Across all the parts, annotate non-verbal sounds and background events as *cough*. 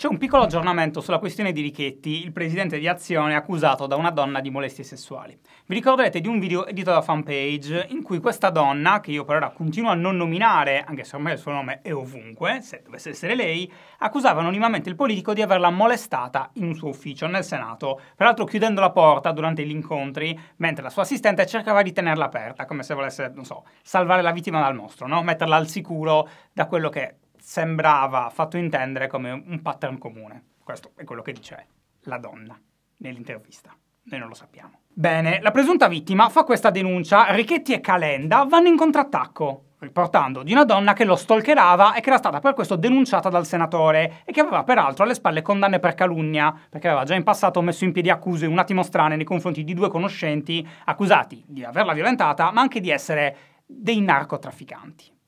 C'è un piccolo aggiornamento sulla questione di Richetti, il presidente di Azione accusato da una donna di molestie sessuali. Vi ricorderete di un video edito da fanpage in cui questa donna, che io per ora continuo a non nominare, anche se ormai il suo nome è ovunque, se dovesse essere lei, accusava anonimamente il politico di averla molestata in un suo ufficio nel Senato, peraltro chiudendo la porta durante gli incontri, mentre la sua assistente cercava di tenerla aperta, come se volesse, non so, salvare la vittima dal mostro, no? metterla al sicuro da quello che sembrava fatto intendere come un pattern comune. Questo è quello che dice la donna nell'intervista. Noi non lo sappiamo. Bene, la presunta vittima fa questa denuncia, Richetti e Calenda vanno in contrattacco, riportando di una donna che lo stalkerava e che era stata per questo denunciata dal senatore e che aveva peraltro alle spalle condanne per calunnia, perché aveva già in passato messo in piedi accuse un attimo strane nei confronti di due conoscenti accusati di averla violentata, ma anche di essere dei narcotrafficanti.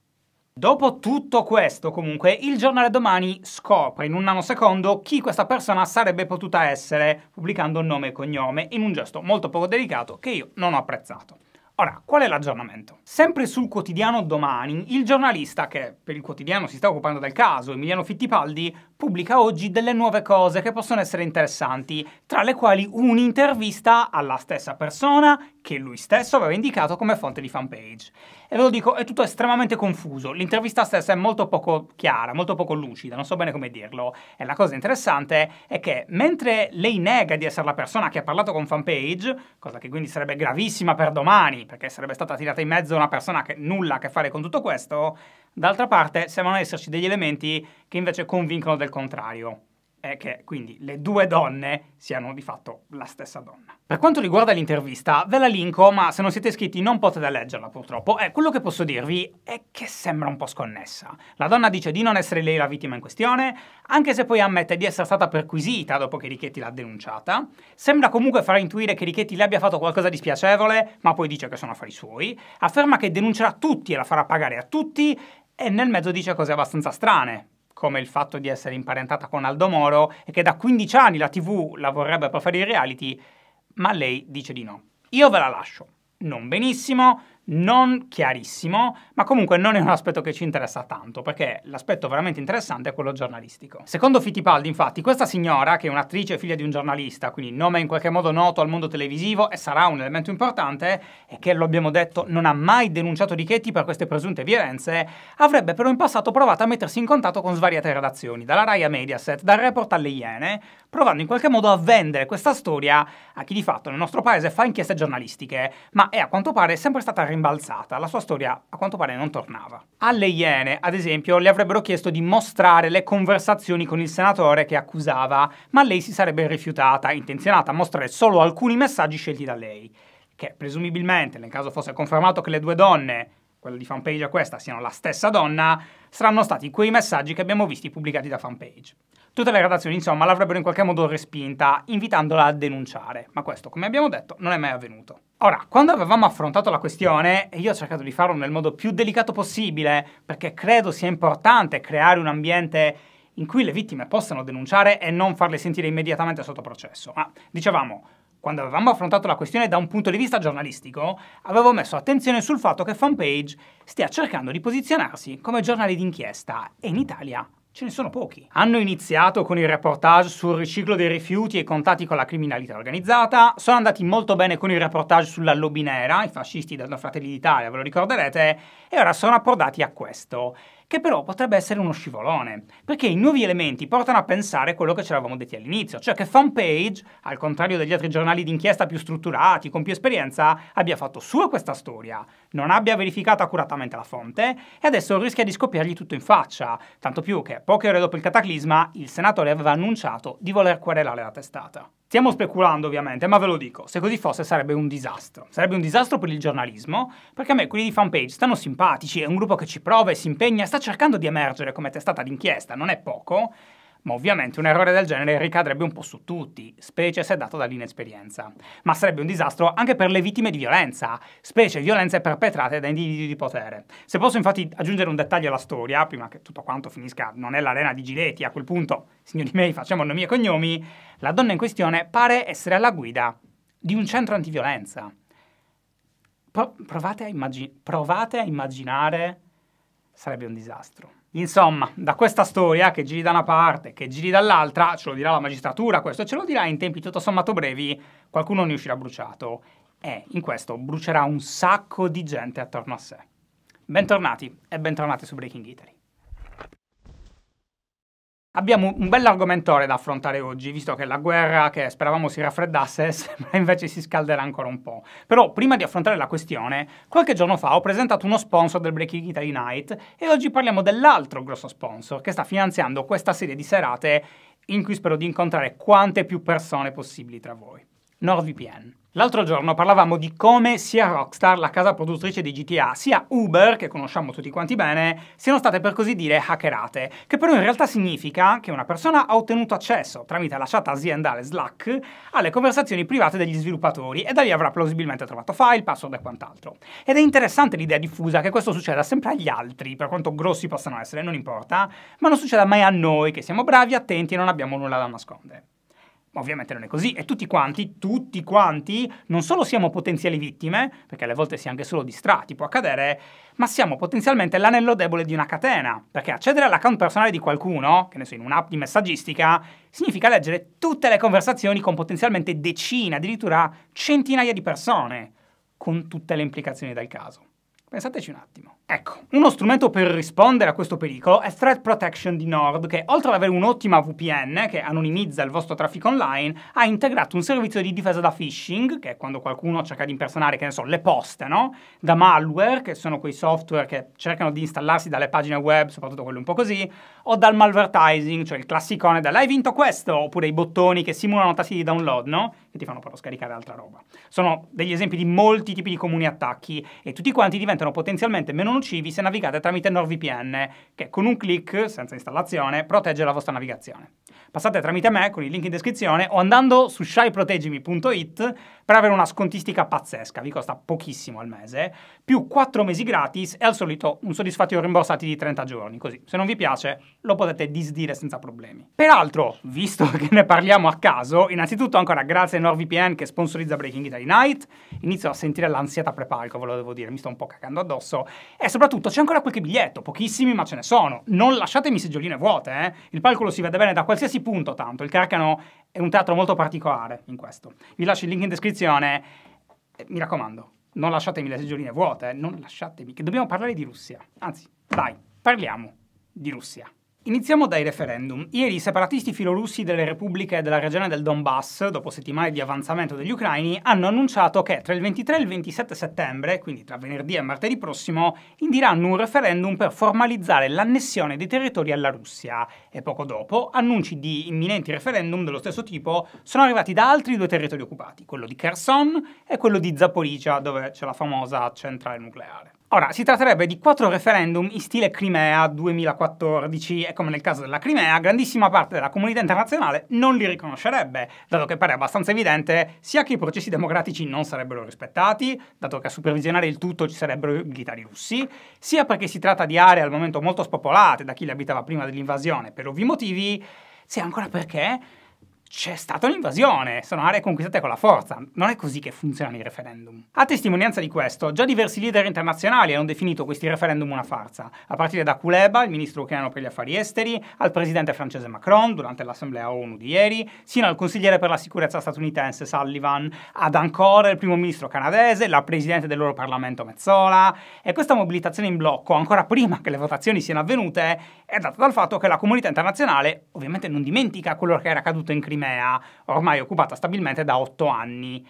Dopo tutto questo, comunque, il giornale domani scopre in un nanosecondo chi questa persona sarebbe potuta essere, pubblicando nome e cognome, in un gesto molto poco delicato che io non ho apprezzato. Ora, qual è l'aggiornamento? Sempre sul quotidiano domani, il giornalista che per il quotidiano si sta occupando del caso, Emiliano Fittipaldi, pubblica oggi delle nuove cose che possono essere interessanti, tra le quali un'intervista alla stessa persona che lui stesso aveva indicato come fonte di fanpage. E ve lo dico, è tutto estremamente confuso. L'intervista stessa è molto poco chiara, molto poco lucida, non so bene come dirlo. E la cosa interessante è che mentre lei nega di essere la persona che ha parlato con fanpage, cosa che quindi sarebbe gravissima per domani, perché sarebbe stata tirata in mezzo una persona che nulla a che fare con tutto questo, d'altra parte sembrano esserci degli elementi che invece convincono del contrario è che quindi le due donne siano di fatto la stessa donna. Per quanto riguarda l'intervista, ve la linko, ma se non siete iscritti non potete leggerla purtroppo. E eh, quello che posso dirvi è che sembra un po' sconnessa. La donna dice di non essere lei la vittima in questione, anche se poi ammette di essere stata perquisita dopo che Richetti l'ha denunciata. Sembra comunque far intuire che Richetti le abbia fatto qualcosa di spiacevole, ma poi dice che sono affari suoi. Afferma che denuncerà tutti e la farà pagare a tutti, e nel mezzo dice cose abbastanza strane come il fatto di essere imparentata con Aldo Moro e che da 15 anni la TV la vorrebbe per fare i reality, ma lei dice di no. Io ve la lascio. Non benissimo, non chiarissimo, ma comunque non è un aspetto che ci interessa tanto, perché l'aspetto veramente interessante è quello giornalistico. Secondo Fittipaldi, infatti, questa signora, che è un'attrice figlia di un giornalista, quindi nome in qualche modo noto al mondo televisivo e sarà un elemento importante, e che, lo abbiamo detto, non ha mai denunciato Richetti per queste presunte violenze, avrebbe però in passato provato a mettersi in contatto con svariate redazioni, dalla Raya Mediaset, dal Report alle Iene, provando in qualche modo a vendere questa storia a chi di fatto nel nostro paese fa inchieste giornalistiche, ma è a quanto pare sempre stata rimbalzata, la sua storia a quanto pare non tornava. Alle Iene, ad esempio, le avrebbero chiesto di mostrare le conversazioni con il senatore che accusava, ma lei si sarebbe rifiutata, intenzionata a mostrare solo alcuni messaggi scelti da lei, che presumibilmente, nel caso fosse confermato che le due donne quella di fanpage e questa siano la stessa donna, saranno stati quei messaggi che abbiamo visti pubblicati da fanpage. Tutte le redazioni, insomma, l'avrebbero in qualche modo respinta, invitandola a denunciare, ma questo, come abbiamo detto, non è mai avvenuto. Ora, quando avevamo affrontato la questione, e io ho cercato di farlo nel modo più delicato possibile, perché credo sia importante creare un ambiente in cui le vittime possano denunciare e non farle sentire immediatamente sotto processo. Ma dicevamo, quando avevamo affrontato la questione da un punto di vista giornalistico, avevo messo attenzione sul fatto che Fanpage stia cercando di posizionarsi come giornale d'inchiesta e in Italia ce ne sono pochi. Hanno iniziato con il reportage sul riciclo dei rifiuti e i contatti con la criminalità organizzata, sono andati molto bene con il reportage sulla lobinera, i fascisti della Fratelli d'Italia, ve lo ricorderete, e ora sono approdati a questo che però potrebbe essere uno scivolone, perché i nuovi elementi portano a pensare quello che ci eravamo detti all'inizio, cioè che Fanpage, al contrario degli altri giornali d'inchiesta più strutturati, con più esperienza, abbia fatto sua questa storia, non abbia verificato accuratamente la fonte e adesso rischia di scoppiargli tutto in faccia, tanto più che poche ore dopo il cataclisma il senatore aveva annunciato di voler querelare la testata. Stiamo speculando ovviamente, ma ve lo dico, se così fosse sarebbe un disastro. Sarebbe un disastro per il giornalismo, perché a me quelli di fanpage stanno simpatici, è un gruppo che ci prova e si impegna, sta cercando di emergere come testata d'inchiesta, non è poco, ma ovviamente un errore del genere ricadrebbe un po' su tutti, specie se dato dall'inesperienza. Ma sarebbe un disastro anche per le vittime di violenza, specie violenze perpetrate da individui di potere. Se posso infatti aggiungere un dettaglio alla storia, prima che tutto quanto finisca non è l'arena di Giletti, a quel punto, signori miei, facciamo nomi e cognomi, la donna in questione pare essere alla guida di un centro antiviolenza. Pro- provate, a immagin- provate a immaginare... sarebbe un disastro. Insomma, da questa storia, che giri da una parte, che giri dall'altra, ce lo dirà la magistratura, questo ce lo dirà in tempi tutto sommato brevi, qualcuno ne uscirà bruciato e in questo brucerà un sacco di gente attorno a sé. Bentornati e bentornati su Breaking Italy. Abbiamo un bel argomentore da affrontare oggi, visto che la guerra che speravamo si raffreddasse *laughs* sembra invece si scalderà ancora un po'. Però prima di affrontare la questione, qualche giorno fa ho presentato uno sponsor del Breaking Italy Night e oggi parliamo dell'altro grosso sponsor che sta finanziando questa serie di serate in cui spero di incontrare quante più persone possibili tra voi. NordVPN. L'altro giorno parlavamo di come sia Rockstar, la casa produttrice di GTA, sia Uber, che conosciamo tutti quanti bene, siano state per così dire hackerate, che però in realtà significa che una persona ha ottenuto accesso, tramite la chat aziendale Slack, alle conversazioni private degli sviluppatori e da lì avrà plausibilmente trovato file, password e quant'altro. Ed è interessante l'idea diffusa che questo succeda sempre agli altri, per quanto grossi possano essere, non importa, ma non succeda mai a noi, che siamo bravi, attenti e non abbiamo nulla da nascondere. Ma ovviamente non è così e tutti quanti, tutti quanti, non solo siamo potenziali vittime, perché alle volte si è anche solo distratti, può accadere, ma siamo potenzialmente l'anello debole di una catena, perché accedere all'account personale di qualcuno, che ne so, in un'app di messaggistica, significa leggere tutte le conversazioni con potenzialmente decine, addirittura centinaia di persone, con tutte le implicazioni del caso. Pensateci un attimo. Ecco, uno strumento per rispondere a questo pericolo è Threat Protection di Nord, che oltre ad avere un'ottima VPN che anonimizza il vostro traffico online, ha integrato un servizio di difesa da phishing, che è quando qualcuno cerca di impersonare, che ne so, le poste, no? Da malware, che sono quei software che cercano di installarsi dalle pagine web, soprattutto quelle un po' così, o dal malvertising, cioè il classicone dell'hai vinto questo, oppure i bottoni che simulano tassi di download, no? Che ti fanno però scaricare altra roba. Sono degli esempi di molti tipi di comuni attacchi e tutti quanti diventano potenzialmente meno nocivi se navigate tramite NordVPN, che con un clic, senza installazione, protegge la vostra navigazione. Passate tramite me con il link in descrizione o andando su shyprotegimi.it per avere una scontistica pazzesca, vi costa pochissimo al mese, più 4 mesi gratis e al solito un soddisfatto rimborsati di 30 giorni, così se non vi piace lo potete disdire senza problemi. Peraltro, visto che ne parliamo a caso, innanzitutto ancora grazie a NordVPN che sponsorizza Breaking Italy Night, inizio a sentire l'ansietà prepalco, ve lo devo dire, mi sto un po' cacando addosso, e soprattutto c'è ancora qualche biglietto, pochissimi ma ce ne sono, non lasciatemi seggioline vuote, eh? il palco lo si vede bene da qualsiasi punto tanto, il Carcano è un teatro molto particolare in questo. Vi lascio il link in descrizione. Eh, mi raccomando, non lasciatemi le seggioline vuote, non lasciatemi, che dobbiamo parlare di Russia. Anzi, dai, parliamo di Russia. Iniziamo dai referendum. Ieri i separatisti filorussi delle repubbliche della regione del Donbass, dopo settimane di avanzamento degli ucraini, hanno annunciato che tra il 23 e il 27 settembre, quindi tra venerdì e martedì prossimo, indiranno un referendum per formalizzare l'annessione dei territori alla Russia. E poco dopo, annunci di imminenti referendum dello stesso tipo sono arrivati da altri due territori occupati, quello di Kherson e quello di Zaporizhia, dove c'è la famosa centrale nucleare. Ora, si tratterebbe di quattro referendum in stile Crimea 2014 e come nel caso della Crimea, grandissima parte della comunità internazionale non li riconoscerebbe, dato che pare abbastanza evidente sia che i processi democratici non sarebbero rispettati, dato che a supervisionare il tutto ci sarebbero i militari russi, sia perché si tratta di aree al momento molto spopolate da chi le abitava prima dell'invasione per ovvi motivi, sia ancora perché c'è stata un'invasione, sono aree conquistate con la forza. Non è così che funzionano i referendum. A testimonianza di questo, già diversi leader internazionali hanno definito questi referendum una farsa, a partire da Kuleba, il ministro ucraino per gli affari esteri, al presidente francese Macron durante l'assemblea ONU di ieri, sino al consigliere per la sicurezza statunitense Sullivan, ad ancora il primo ministro canadese, la presidente del loro Parlamento Mezzola. E questa mobilitazione in blocco, ancora prima che le votazioni siano avvenute, è data dal fatto che la comunità internazionale ovviamente non dimentica quello che era accaduto in Crimea Crimea, ormai occupata stabilmente da otto anni.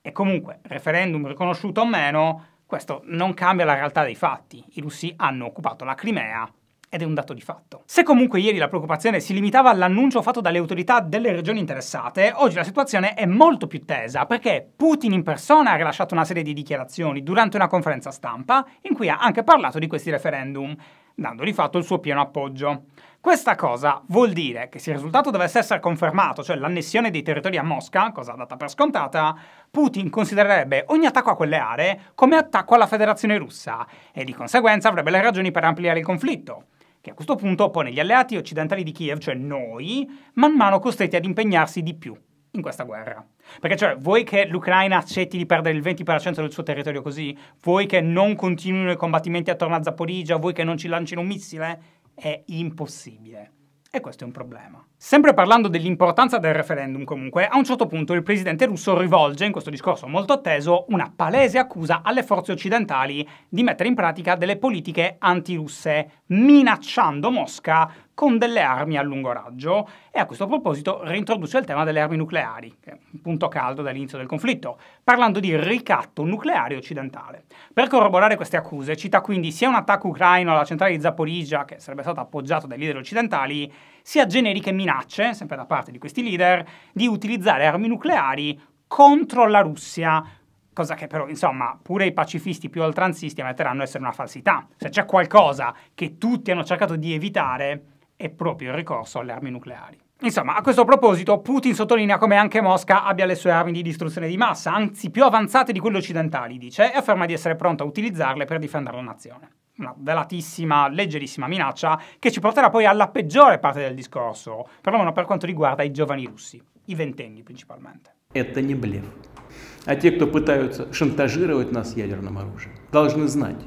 E comunque, referendum riconosciuto o meno, questo non cambia la realtà dei fatti. I russi hanno occupato la Crimea ed è un dato di fatto. Se comunque ieri la preoccupazione si limitava all'annuncio fatto dalle autorità delle regioni interessate, oggi la situazione è molto più tesa perché Putin in persona ha rilasciato una serie di dichiarazioni durante una conferenza stampa in cui ha anche parlato di questi referendum dando di fatto il suo pieno appoggio. Questa cosa vuol dire che se il risultato dovesse essere confermato, cioè l'annessione dei territori a Mosca, cosa data per scontata, Putin considererebbe ogni attacco a quelle aree come attacco alla Federazione russa e di conseguenza avrebbe le ragioni per ampliare il conflitto, che a questo punto pone gli alleati occidentali di Kiev, cioè noi, man mano costretti ad impegnarsi di più in questa guerra. Perché cioè, vuoi che l'Ucraina accetti di perdere il 20% del suo territorio così? Vuoi che non continuino i combattimenti attorno a Zaporizia? Vuoi che non ci lancino un missile? È impossibile. E questo è un problema. Sempre parlando dell'importanza del referendum comunque, a un certo punto il presidente russo rivolge, in questo discorso molto atteso, una palese accusa alle forze occidentali di mettere in pratica delle politiche antirusse, minacciando Mosca con delle armi a lungo raggio e a questo proposito reintroduce il tema delle armi nucleari, che è un punto caldo dall'inizio del conflitto, parlando di ricatto nucleare occidentale. Per corroborare queste accuse cita quindi sia un attacco ucraino alla centrale di Zaporizhia, che sarebbe stato appoggiato dai leader occidentali, sia generiche minacce, sempre da parte di questi leader, di utilizzare armi nucleari contro la Russia, cosa che però, insomma, pure i pacifisti più oltranzisti ammetteranno essere una falsità. Se c'è qualcosa che tutti hanno cercato di evitare, è proprio il ricorso alle armi nucleari. Insomma, a questo proposito, Putin sottolinea come anche Mosca abbia le sue armi di distruzione di massa, anzi più avanzate di quelle occidentali, dice, e afferma di essere pronto a utilizzarle per difendere la nazione. Una velatissima, leggerissima minaccia che ci porterà poi alla peggiore parte del discorso, perlomeno per quanto riguarda i giovani russi, i ventenni principalmente. Это не блеф. А те, кто пытаются шантажировать нас ядерным оружием, должны знать,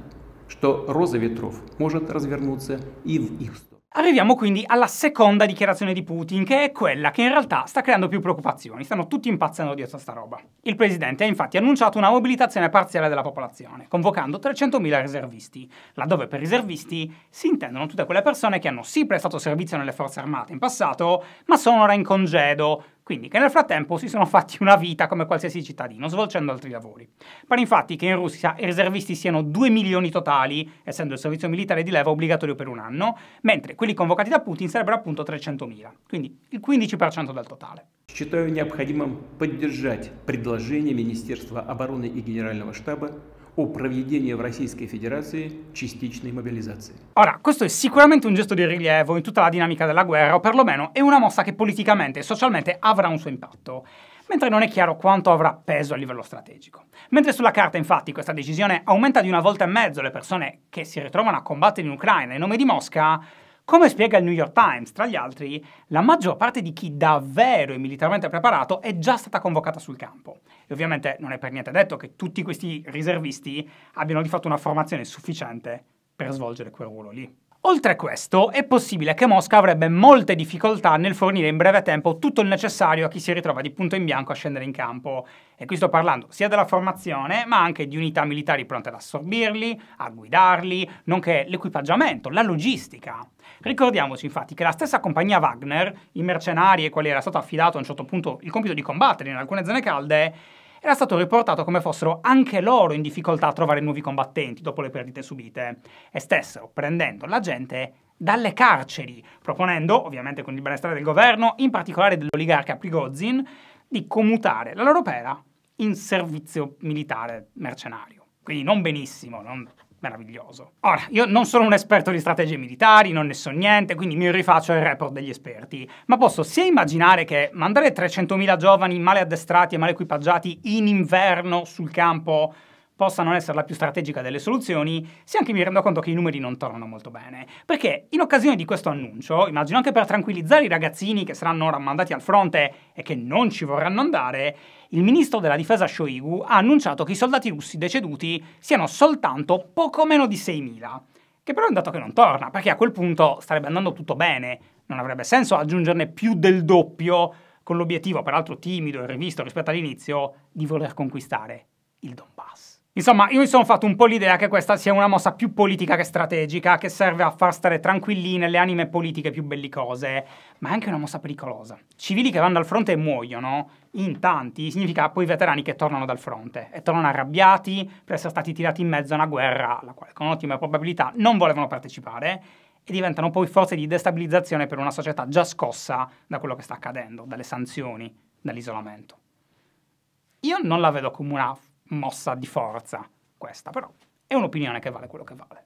что роза ветров может развернуться и в их сторону. Arriviamo quindi alla seconda dichiarazione di Putin, che è quella che in realtà sta creando più preoccupazioni, stanno tutti impazzendo dietro a sta roba. Il presidente ha infatti annunciato una mobilitazione parziale della popolazione, convocando 300.000 riservisti, laddove per riservisti si intendono tutte quelle persone che hanno sì prestato servizio nelle forze armate in passato, ma sono ora in congedo, quindi che nel frattempo si sono fatti una vita come qualsiasi cittadino, svolgendo altri lavori. Pare infatti che in Russia i riservisti siano 2 milioni totali, essendo il servizio militare di leva obbligatorio per un anno, mentre quelli convocati da Putin sarebbero appunto 300.000, quindi il 15% del totale. Считаю необходимым поддержать предложение Министерства обороны и Генерального штаба o проведения в Российской Федерации частичной мобилизации. Ora, questo è sicuramente un gesto di rilievo in tutta la dinamica della guerra, o perlomeno è una mossa che politicamente e socialmente avrà un suo impatto mentre non è chiaro quanto avrà peso a livello strategico. Mentre sulla carta, infatti, questa decisione aumenta di una volta e mezzo le persone che si ritrovano a combattere in Ucraina in nome di Mosca, come spiega il New York Times, tra gli altri, la maggior parte di chi davvero è militarmente preparato è già stata convocata sul campo. E ovviamente non è per niente detto che tutti questi riservisti abbiano di fatto una formazione sufficiente per svolgere quel ruolo lì. Oltre a questo, è possibile che Mosca avrebbe molte difficoltà nel fornire in breve tempo tutto il necessario a chi si ritrova di punto in bianco a scendere in campo. E qui sto parlando sia della formazione, ma anche di unità militari pronte ad assorbirli, a guidarli, nonché l'equipaggiamento, la logistica. Ricordiamoci infatti che la stessa compagnia Wagner, i mercenari ai quali era stato affidato a un certo punto il compito di combattere in alcune zone calde, era stato riportato come fossero anche loro in difficoltà a trovare nuovi combattenti dopo le perdite subite e stessero prendendo la gente dalle carceri, proponendo, ovviamente con il benestare del governo, in particolare dell'oligarca Prigozhin, di commutare la loro pera in servizio militare mercenario. Quindi non benissimo, non meraviglioso. Ora, io non sono un esperto di strategie militari, non ne so niente, quindi mi rifaccio al report degli esperti, ma posso sia immaginare che mandare 300.000 giovani male addestrati e male equipaggiati in inverno sul campo possa non essere la più strategica delle soluzioni, se anche mi rendo conto che i numeri non tornano molto bene. Perché in occasione di questo annuncio, immagino anche per tranquillizzare i ragazzini che saranno rammandati al fronte e che non ci vorranno andare, il ministro della difesa Shoigu ha annunciato che i soldati russi deceduti siano soltanto poco meno di 6.000. Che però è un dato che non torna, perché a quel punto starebbe andando tutto bene, non avrebbe senso aggiungerne più del doppio, con l'obiettivo, peraltro timido e rivisto rispetto all'inizio, di voler conquistare il Donbass. Insomma, io mi sono fatto un po' l'idea che questa sia una mossa più politica che strategica, che serve a far stare tranquilline le anime politiche più bellicose, ma è anche una mossa pericolosa. Civili che vanno al fronte e muoiono, in tanti, significa poi veterani che tornano dal fronte e tornano arrabbiati per essere stati tirati in mezzo a una guerra alla quale con ottime probabilità non volevano partecipare e diventano poi forze di destabilizzazione per una società già scossa da quello che sta accadendo, dalle sanzioni, dall'isolamento. Io non la vedo come una mossa di forza questa, però è un'opinione che vale quello che vale.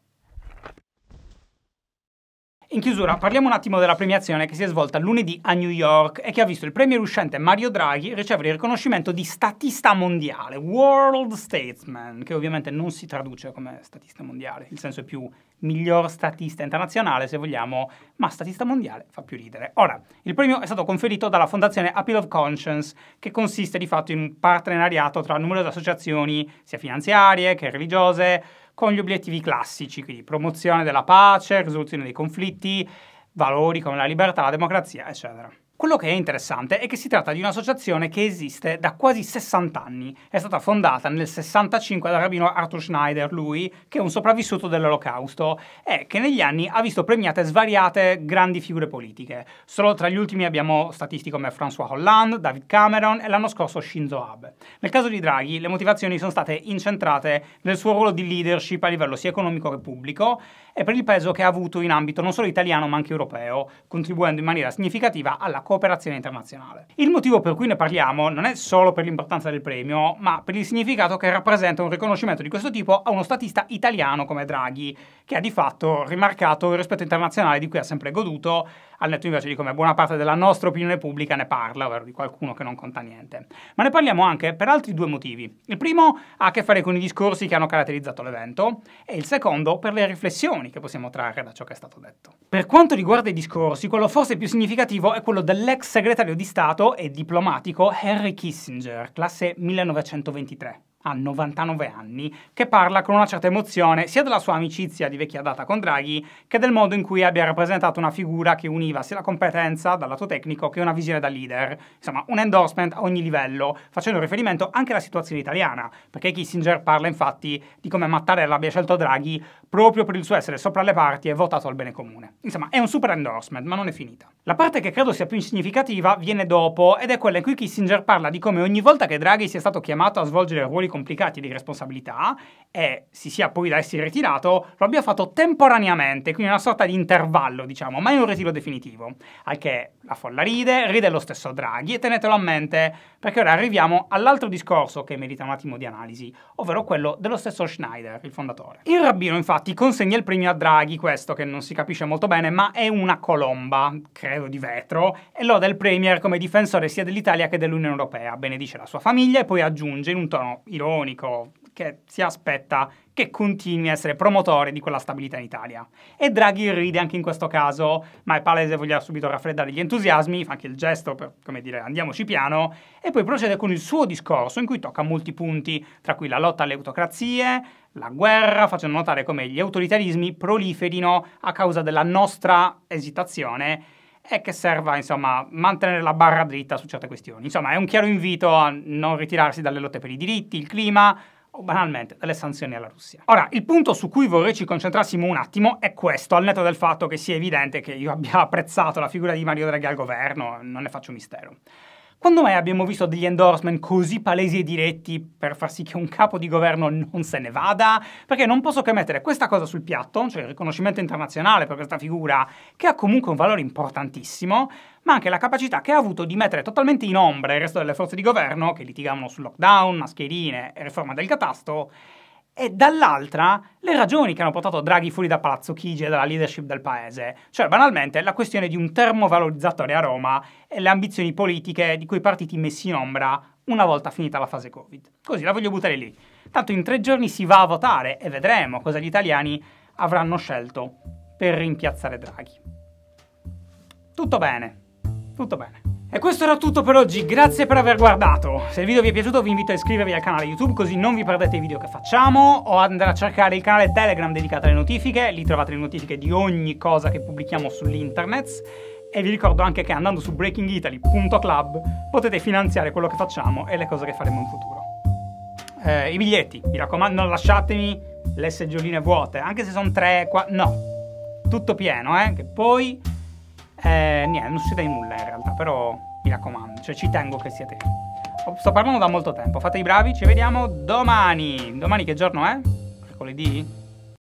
In chiusura parliamo un attimo della premiazione che si è svolta lunedì a New York e che ha visto il premier uscente Mario Draghi ricevere il riconoscimento di statista mondiale, World Statesman, che ovviamente non si traduce come statista mondiale, il senso è più miglior statista internazionale, se vogliamo, ma statista mondiale fa più ridere. Ora, il premio è stato conferito dalla fondazione Appeal of Conscience, che consiste di fatto in un partenariato tra numerose associazioni, sia finanziarie che religiose, con gli obiettivi classici, quindi promozione della pace, risoluzione dei conflitti, valori come la libertà, la democrazia, eccetera. Quello che è interessante è che si tratta di un'associazione che esiste da quasi 60 anni. È stata fondata nel 65 dal rabbino Arthur Schneider, lui, che è un sopravvissuto dell'Olocausto e che negli anni ha visto premiate svariate grandi figure politiche. Solo tra gli ultimi abbiamo statisti come François Hollande, David Cameron e l'anno scorso Shinzo Abe. Nel caso di Draghi, le motivazioni sono state incentrate nel suo ruolo di leadership a livello sia economico che pubblico e per il peso che ha avuto in ambito non solo italiano ma anche europeo, contribuendo in maniera significativa alla cooperazione internazionale. Il motivo per cui ne parliamo non è solo per l'importanza del premio, ma per il significato che rappresenta un riconoscimento di questo tipo a uno statista italiano come Draghi, che ha di fatto rimarcato il rispetto internazionale di cui ha sempre goduto, al netto invece di come buona parte della nostra opinione pubblica ne parla, ovvero di qualcuno che non conta niente. Ma ne parliamo anche per altri due motivi. Il primo ha a che fare con i discorsi che hanno caratterizzato l'evento e il secondo per le riflessioni conclusioni che possiamo trarre da ciò che è stato detto. Per quanto riguarda i discorsi, quello forse più significativo è quello dell'ex segretario di Stato e diplomatico Henry Kissinger, classe 1923 ha 99 anni, che parla con una certa emozione sia della sua amicizia di vecchia data con Draghi che del modo in cui abbia rappresentato una figura che univa sia la competenza dal lato tecnico che una visione da leader. Insomma, un endorsement a ogni livello, facendo riferimento anche alla situazione italiana, perché Kissinger parla infatti di come Mattarella abbia scelto Draghi proprio per il suo essere sopra le parti e votato al bene comune. Insomma, è un super endorsement, ma non è finita. La parte che credo sia più significativa viene dopo ed è quella in cui Kissinger parla di come ogni volta che Draghi sia stato chiamato a svolgere ruoli complicati di responsabilità e si sia poi da essi ritirato, lo abbia fatto temporaneamente, quindi una sorta di intervallo, diciamo, ma è un ritiro definitivo. Al che la folla ride, ride lo stesso Draghi e tenetelo a mente, perché ora arriviamo all'altro discorso che merita un attimo di analisi, ovvero quello dello stesso Schneider, il fondatore. Il rabbino infatti consegna il premio a Draghi, questo che non si capisce molto bene, ma è una colomba, credo di vetro, e loda il premier come difensore sia dell'Italia che dell'Unione Europea, benedice la sua famiglia e poi aggiunge in un tono ironico filonico che si aspetta che continui a essere promotore di quella stabilità in Italia. E Draghi ride anche in questo caso, ma è palese voglia subito raffreddare gli entusiasmi, fa anche il gesto per, come dire, andiamoci piano, e poi procede con il suo discorso in cui tocca molti punti, tra cui la lotta alle autocrazie, la guerra, facendo notare come gli autoritarismi proliferino a causa della nostra esitazione e che serva insomma mantenere la barra dritta su certe questioni. Insomma è un chiaro invito a non ritirarsi dalle lotte per i diritti, il clima o banalmente dalle sanzioni alla Russia. Ora, il punto su cui vorrei ci concentrassimo un attimo è questo, al netto del fatto che sia evidente che io abbia *laughs* apprezzato la figura di Mario Draghi al governo, non ne faccio mistero. Quando mai abbiamo visto degli endorsement così palesi e diretti per far sì che un capo di governo non se ne vada? Perché non posso che mettere questa cosa sul piatto, cioè il riconoscimento internazionale per questa figura, che ha comunque un valore importantissimo, ma anche la capacità che ha avuto di mettere totalmente in ombra il resto delle forze di governo, che litigavano sul lockdown, mascherine e riforma del catasto, e dall'altra le ragioni che hanno portato Draghi fuori da Palazzo Chigi e dalla leadership del paese, cioè banalmente la questione di un termovalorizzatore a Roma e le ambizioni politiche di quei partiti messi in ombra una volta finita la fase Covid. Così la voglio buttare lì. Tanto in tre giorni si va a votare e vedremo cosa gli italiani avranno scelto per rimpiazzare Draghi. Tutto bene, tutto bene. E questo era tutto per oggi, grazie per aver guardato. Se il video vi è piaciuto vi invito a iscrivervi al canale YouTube così non vi perdete i video che facciamo o ad andare a cercare il canale Telegram dedicato alle notifiche, lì trovate le notifiche di ogni cosa che pubblichiamo sull'internet e vi ricordo anche che andando su breakingitaly.club potete finanziare quello che facciamo e le cose che faremo in futuro. Eh, I biglietti, mi raccomando, non lasciatemi le seggioline vuote, anche se sono tre, qua... no, tutto pieno, eh, che poi eh, niente, non succede nulla in realtà, però mi raccomando, cioè ci tengo che siate qui. Oh, sto parlando da molto tempo, fate i bravi, ci vediamo domani. Domani che giorno è? Mercoledì?